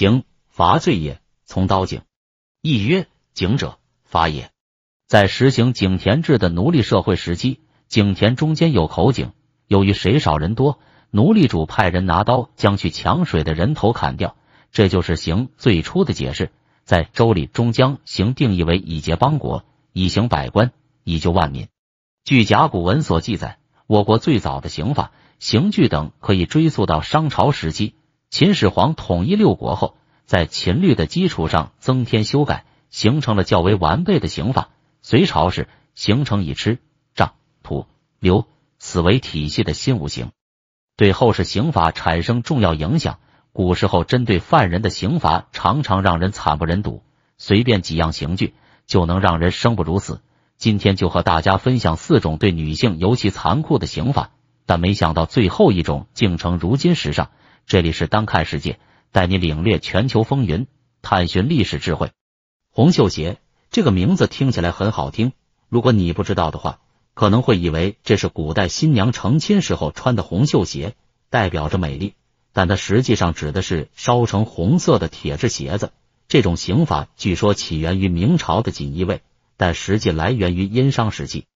刑罚罪也，从刀井。亦曰井者，法也。在实行井田制的奴隶社会时期，井田中间有口井。由于水少人多，奴隶主派人拿刀将去抢水的人头砍掉，这就是刑最初的解释。在《周礼》中，将刑定义为以结邦国，以行百官，以救万民。据甲骨文所记载，我国最早的刑法刑具等可以追溯到商朝时期。秦始皇统一六国后，在秦律的基础上增添修改，形成了较为完备的刑法。隋朝时，形成以吃、杖、吐、流、死为体系的新五刑，对后世刑法产生重要影响。古时候针对犯人的刑罚常常让人惨不忍睹，随便几样刑具就能让人生不如死。今天就和大家分享四种对女性尤其残酷的刑法，但没想到最后一种竟成如今时尚。这里是单看世界，带你领略全球风云，探寻历史智慧。红绣鞋这个名字听起来很好听，如果你不知道的话，可能会以为这是古代新娘成亲时候穿的红绣鞋，代表着美丽。但它实际上指的是烧成红色的铁制鞋子。这种刑法据说起源于明朝的锦衣卫，但实际来源于殷商时期，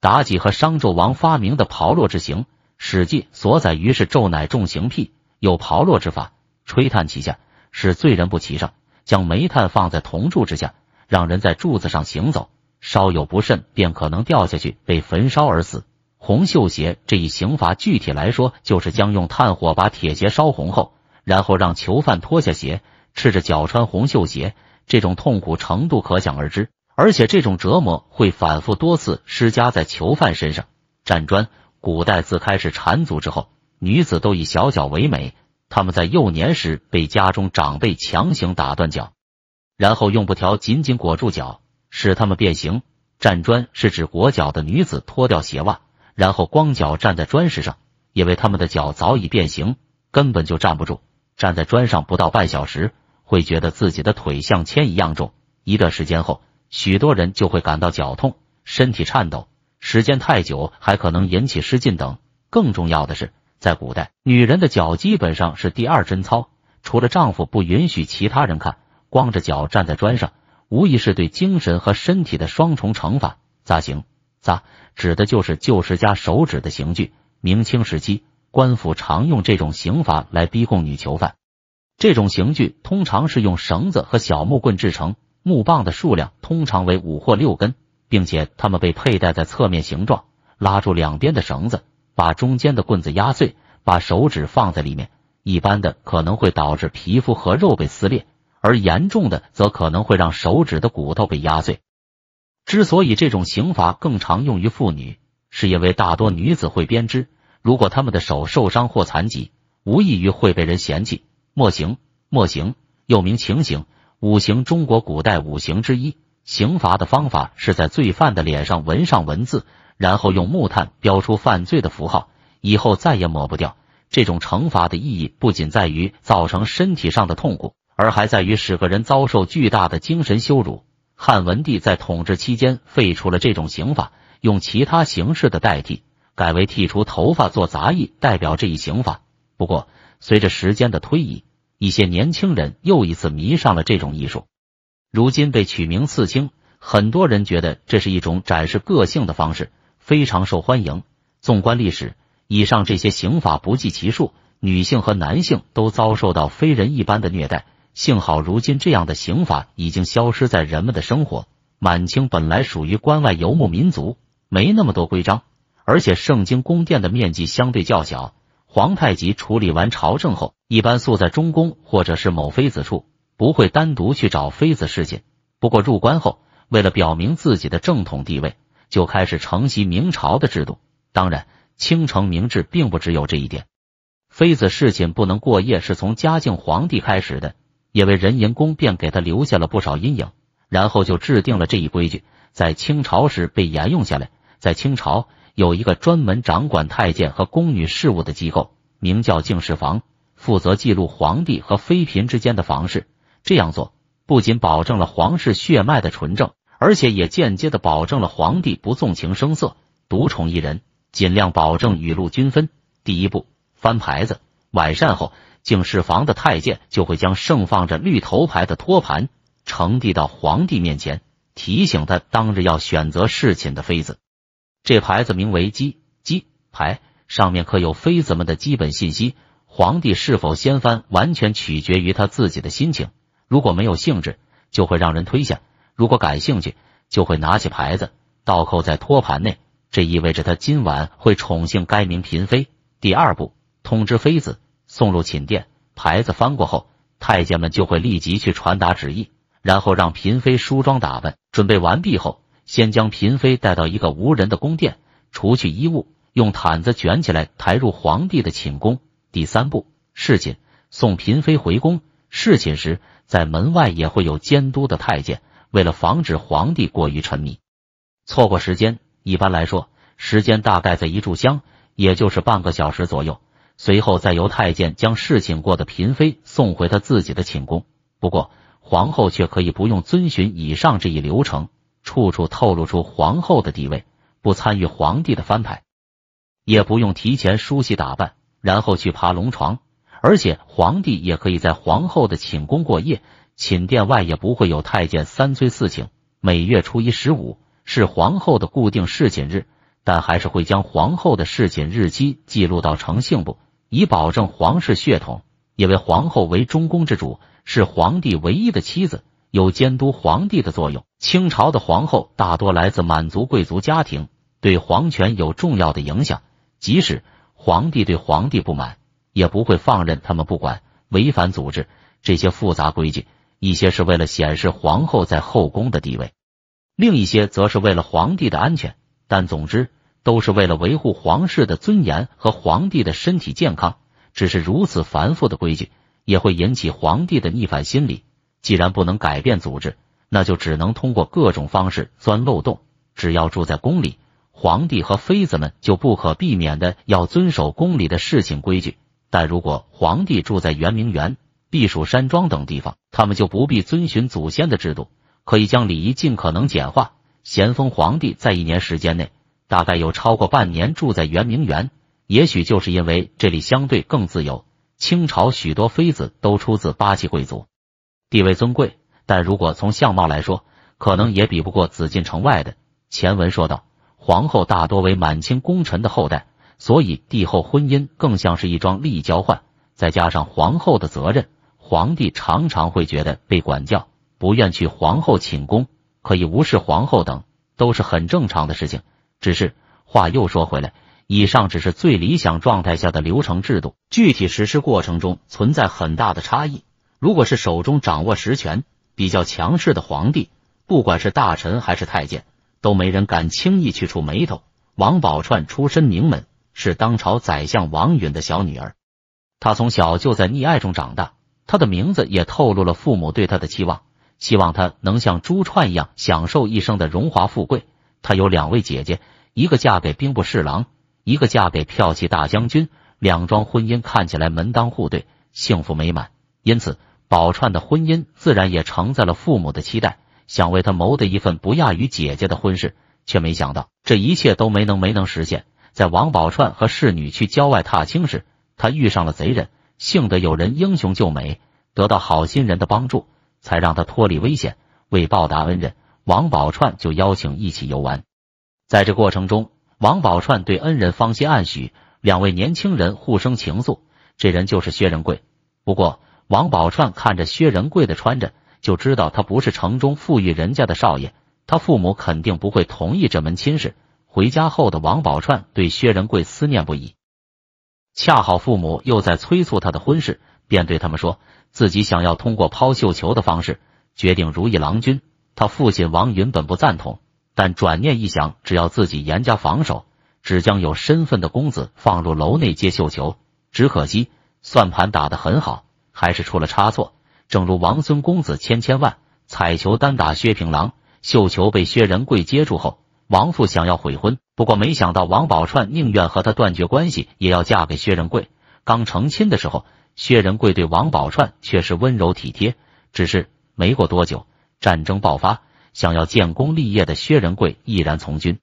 妲己和商纣王发明的炮烙之刑，《史记》所载于是纣乃重刑辟。有刨落之法，吹炭其下，使罪人不齐上；将煤炭放在铜柱之下，让人在柱子上行走，稍有不慎便可能掉下去被焚烧而死。红绣鞋这一刑罚，具体来说就是将用炭火把铁鞋烧红后，然后让囚犯脱下鞋，赤着脚穿红绣鞋，这种痛苦程度可想而知。而且这种折磨会反复多次施加在囚犯身上。战砖，古代自开始缠足之后。女子都以小脚为美，他们在幼年时被家中长辈强行打断脚，然后用布条紧紧裹住脚，使他们变形。站砖是指裹脚的女子脱掉鞋袜，然后光脚站在砖石上，因为他们的脚早已变形，根本就站不住。站在砖上不到半小时，会觉得自己的腿像铅一样重。一段时间后，许多人就会感到脚痛、身体颤抖。时间太久，还可能引起失禁等。更重要的是。在古代，女人的脚基本上是第二贞操，除了丈夫不允许其他人看，光着脚站在砖上，无疑是对精神和身体的双重惩罚。拶刑，拶指的就是旧时加手指的刑具。明清时期，官府常用这种刑罚来逼供女囚犯。这种刑具通常是用绳子和小木棍制成，木棒的数量通常为五或六根，并且它们被佩戴在侧面，形状拉住两边的绳子。把中间的棍子压碎，把手指放在里面。一般的可能会导致皮肤和肉被撕裂，而严重的则可能会让手指的骨头被压碎。之所以这种刑罚更常用于妇女，是因为大多女子会编织，如果她们的手受伤或残疾，无异于会被人嫌弃。墨刑，墨刑又名情刑，五行中国古代五行之一，刑罚的方法是在罪犯的脸上纹上文字。然后用木炭标出犯罪的符号，以后再也抹不掉。这种惩罚的意义不仅在于造成身体上的痛苦，而还在于使个人遭受巨大的精神羞辱。汉文帝在统治期间废除了这种刑法，用其他形式的代替，改为剃除头发做杂役，代表这一刑罚。不过，随着时间的推移，一些年轻人又一次迷上了这种艺术，如今被取名刺青。很多人觉得这是一种展示个性的方式。非常受欢迎。纵观历史，以上这些刑法不计其数，女性和男性都遭受到非人一般的虐待。幸好如今这样的刑法已经消失在人们的生活。满清本来属于关外游牧民族，没那么多规章，而且圣经宫殿的面积相对较小。皇太极处理完朝政后，一般宿在中宫或者是某妃子处，不会单独去找妃子侍寝。不过入关后，为了表明自己的正统地位。就开始承袭明朝的制度，当然，清承明制并不只有这一点。妃子侍寝不能过夜，是从嘉靖皇帝开始的，因为仁英宫便给他留下了不少阴影，然后就制定了这一规矩，在清朝时被沿用下来。在清朝，有一个专门掌管太监和宫女事务的机构，名叫敬事房，负责记录皇帝和妃嫔之间的房事。这样做不仅保证了皇室血脉的纯正。而且也间接的保证了皇帝不纵情声色，独宠一人，尽量保证雨露均分。第一步，翻牌子。晚膳后，敬事房的太监就会将盛放着绿头牌的托盘呈递到皇帝面前，提醒他当日要选择侍寝的妃子。这牌子名为“鸡鸡牌”，上面刻有妃子们的基本信息。皇帝是否掀翻，完全取决于他自己的心情。如果没有兴致，就会让人推下。如果感兴趣，就会拿起牌子倒扣在托盘内，这意味着他今晚会宠幸该名嫔妃。第二步，通知妃子送入寝殿，牌子翻过后，太监们就会立即去传达旨意，然后让嫔妃梳妆打扮。准备完毕后，先将嫔妃带到一个无人的宫殿，除去衣物，用毯子卷起来抬入皇帝的寝宫。第三步，侍寝，送嫔妃回宫。侍寝时，在门外也会有监督的太监。为了防止皇帝过于沉迷，错过时间，一般来说，时间大概在一炷香，也就是半个小时左右。随后再由太监将侍寝过的嫔妃送回他自己的寝宫。不过，皇后却可以不用遵循以上这一流程，处处透露出皇后的地位，不参与皇帝的翻牌，也不用提前梳洗打扮，然后去爬龙床。而且，皇帝也可以在皇后的寝宫过夜。寝殿外也不会有太监三催四请。每月初一、十五是皇后的固定侍寝日，但还是会将皇后的侍寝日期记录到成信部，以保证皇室血统。因为皇后为中宫之主，是皇帝唯一的妻子，有监督皇帝的作用。清朝的皇后大多来自满族贵族家庭，对皇权有重要的影响。即使皇帝对皇帝不满，也不会放任他们不管，违反组织这些复杂规矩。一些是为了显示皇后在后宫的地位，另一些则是为了皇帝的安全，但总之都是为了维护皇室的尊严和皇帝的身体健康。只是如此繁复的规矩，也会引起皇帝的逆反心理。既然不能改变组织，那就只能通过各种方式钻漏洞。只要住在宫里，皇帝和妃子们就不可避免的要遵守宫里的事情规矩。但如果皇帝住在圆明园，避暑山庄等地方，他们就不必遵循祖先的制度，可以将礼仪尽可能简化。咸丰皇帝在一年时间内，大概有超过半年住在圆明园，也许就是因为这里相对更自由。清朝许多妃子都出自八旗贵族，地位尊贵，但如果从相貌来说，可能也比不过紫禁城外的。前文说道，皇后大多为满清功臣的后代，所以帝后婚姻更像是一桩利益交换，再加上皇后的责任。皇帝常常会觉得被管教，不愿去皇后寝宫，可以无视皇后等，都是很正常的事情。只是话又说回来，以上只是最理想状态下的流程制度，具体实施过程中存在很大的差异。如果是手中掌握实权、比较强势的皇帝，不管是大臣还是太监，都没人敢轻易去触眉头。王宝钏出身名门，是当朝宰相王允的小女儿，她从小就在溺爱中长大。他的名字也透露了父母对他的期望，希望他能像朱串一样享受一生的荣华富贵。他有两位姐姐，一个嫁给兵部侍郎，一个嫁给骠骑大将军，两桩婚姻看起来门当户对，幸福美满。因此，宝钏的婚姻自然也承载了父母的期待，想为他谋得一份不亚于姐姐的婚事。却没想到，这一切都没能没能实现。在王宝钏和侍女去郊外踏青时，他遇上了贼人。幸得有人英雄救美，得到好心人的帮助，才让他脱离危险。为报答恩人，王宝钏就邀请一起游玩。在这过程中，王宝钏对恩人芳心暗许，两位年轻人互生情愫。这人就是薛仁贵。不过，王宝钏看着薛仁贵的穿着，就知道他不是城中富裕人家的少爷，他父母肯定不会同意这门亲事。回家后的王宝钏对薛仁贵思念不已。恰好父母又在催促他的婚事，便对他们说自己想要通过抛绣球的方式决定如意郎君。他父亲王云本不赞同，但转念一想，只要自己严加防守，只将有身份的公子放入楼内接绣球。只可惜算盘打得很好，还是出了差错。正如王孙公子千千万，彩球单打薛平郎。绣球被薛仁贵接住后，王父想要悔婚。不过，没想到王宝钏宁愿和他断绝关系，也要嫁给薛仁贵。刚成亲的时候，薛仁贵对王宝钏却是温柔体贴。只是没过多久，战争爆发，想要建功立业的薛仁贵毅然从军，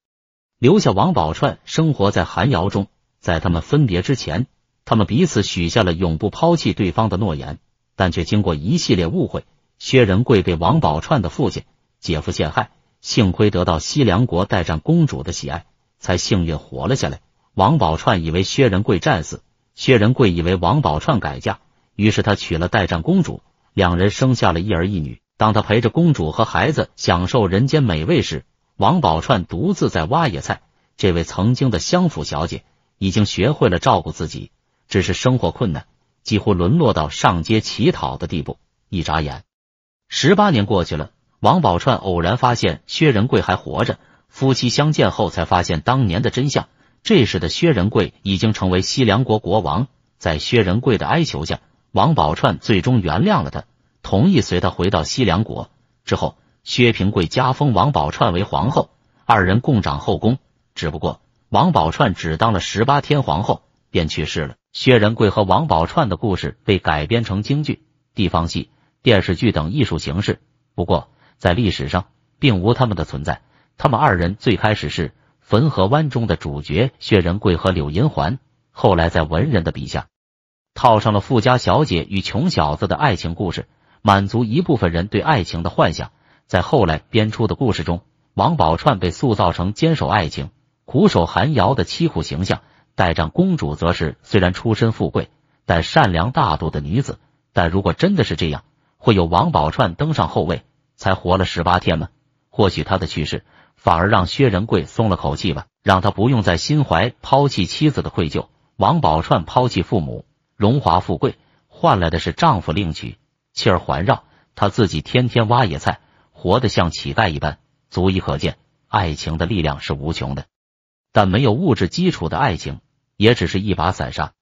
留下王宝钏生活在寒窑中。在他们分别之前，他们彼此许下了永不抛弃对方的诺言，但却经过一系列误会，薛仁贵被王宝钏的父亲、姐夫陷害。幸亏得到西凉国代战公主的喜爱。才幸运活了下来。王宝钏以为薛仁贵战死，薛仁贵以为王宝钏改嫁，于是他娶了代战公主，两人生下了一儿一女。当他陪着公主和孩子享受人间美味时，王宝钏独自在挖野菜。这位曾经的相府小姐已经学会了照顾自己，只是生活困难，几乎沦落到上街乞讨的地步。一眨眼，十八年过去了，王宝钏偶然发现薛仁贵还活着。夫妻相见后，才发现当年的真相。这时的薛仁贵已经成为西凉国国王。在薛仁贵的哀求下，王宝钏最终原谅了他，同意随他回到西凉国。之后，薛平贵加封王宝钏为皇后，二人共掌后宫。只不过，王宝钏只当了十八天皇后便去世了。薛仁贵和王宝钏的故事被改编成京剧、地方戏、电视剧等艺术形式。不过，在历史上，并无他们的存在。他们二人最开始是《汾河湾》中的主角薛仁贵和柳银环，后来在文人的笔下，套上了富家小姐与穷小子的爱情故事，满足一部分人对爱情的幻想。在后来编出的故事中，王宝钏被塑造成坚守爱情、苦守寒窑的凄苦形象；代战公主则是虽然出身富贵，但善良大度的女子。但如果真的是这样，会有王宝钏登上后位，才活了十八天吗？或许她的去世。反而让薛仁贵松了口气吧，让他不用再心怀抛弃妻子的愧疚。王宝钏抛弃父母，荣华富贵，换来的是丈夫另娶，妻儿环绕，她自己天天挖野菜，活得像乞丐一般，足以可见爱情的力量是无穷的。但没有物质基础的爱情，也只是一把散沙。